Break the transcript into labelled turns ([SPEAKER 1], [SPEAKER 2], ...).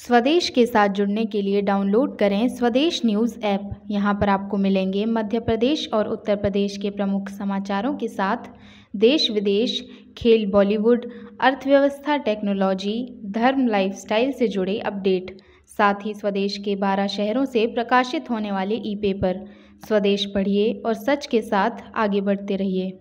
[SPEAKER 1] स्वदेश के साथ जुड़ने के लिए डाउनलोड करें स्वदेश न्यूज़ ऐप यहां पर आपको मिलेंगे मध्य प्रदेश और उत्तर प्रदेश के प्रमुख समाचारों के साथ देश विदेश खेल बॉलीवुड अर्थव्यवस्था टेक्नोलॉजी धर्म लाइफस्टाइल से जुड़े अपडेट साथ ही स्वदेश के 12 शहरों से प्रकाशित होने वाले ई पेपर स्वदेश पढ़िए और सच के साथ आगे बढ़ते रहिए